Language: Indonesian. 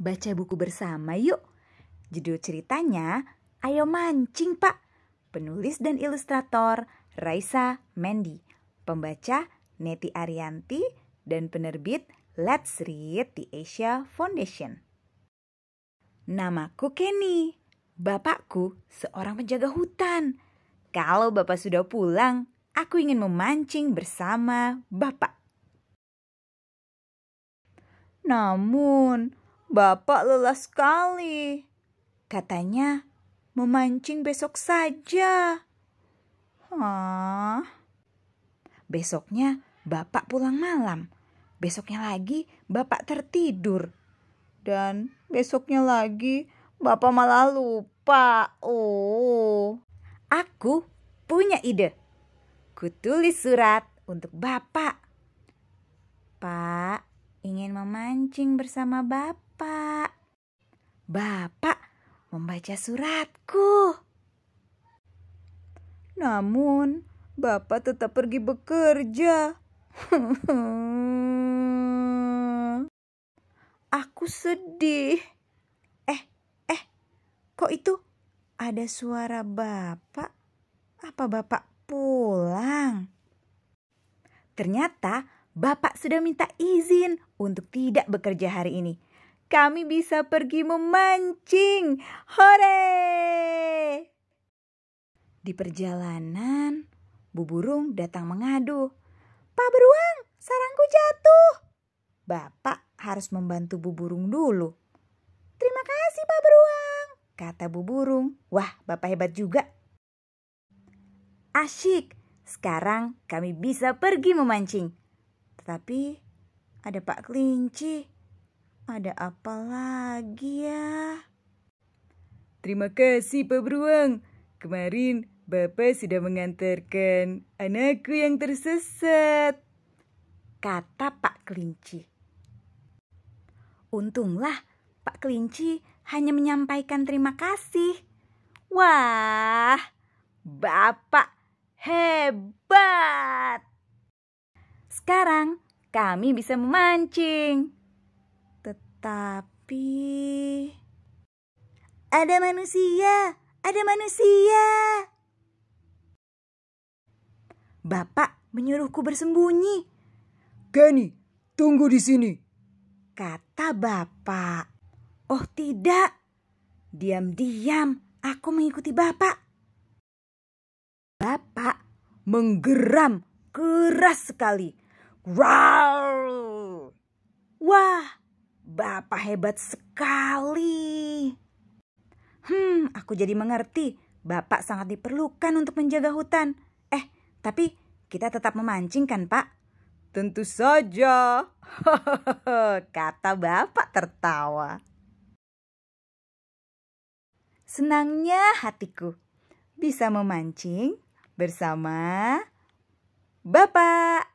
baca buku bersama yuk. Judul ceritanya, Ayo Mancing Pak. Penulis dan ilustrator, Raisa Mendy. Pembaca, Neti Arianti. Dan penerbit, Let's Read the Asia Foundation. Namaku Kenny. Bapakku seorang penjaga hutan. Kalau bapak sudah pulang, aku ingin memancing bersama bapak. Namun, Bapak lelah sekali. Katanya, memancing besok saja. Hah. Besoknya bapak pulang malam. Besoknya lagi bapak tertidur. Dan besoknya lagi bapak malah lupa. Oh. Aku punya ide. Kutulis surat untuk bapak. Pak, ingin memancing bersama Bapak. Bapak membaca suratku. Namun, Bapak tetap pergi bekerja. Aku sedih. Eh, eh, kok itu ada suara Bapak? Apa Bapak pulang? Ternyata Bapak sudah minta izin untuk tidak bekerja hari ini. Kami bisa pergi memancing. Hore! Di perjalanan, Bu Burung datang mengadu. Pak Beruang, sarangku jatuh. Bapak harus membantu Bu Burung dulu. Terima kasih Pak Beruang, kata Bu Burung. Wah, Bapak hebat juga. Asyik, sekarang kami bisa pergi memancing. Tetapi ada Pak Kelinci. Ada apa lagi ya? Terima kasih Pak Beruang. Kemarin Bapak sudah mengantarkan anakku yang tersesat. Kata Pak Kelinci. Untunglah Pak Kelinci hanya menyampaikan terima kasih. Wah, Bapak hebat! Sekarang kami bisa memancing. Tetapi ada manusia, ada manusia. Bapak menyuruhku bersembunyi. Gani, tunggu di sini. Kata bapak. Oh tidak, diam-diam aku mengikuti bapak. Bapak menggeram keras sekali Growl! Wah, Bapak hebat sekali. Hmm, aku jadi mengerti. Bapak sangat diperlukan untuk menjaga hutan. Eh, tapi kita tetap memancing kan, Pak? Tentu saja. Kata Bapak tertawa. Senangnya hatiku bisa memancing bersama Bapak.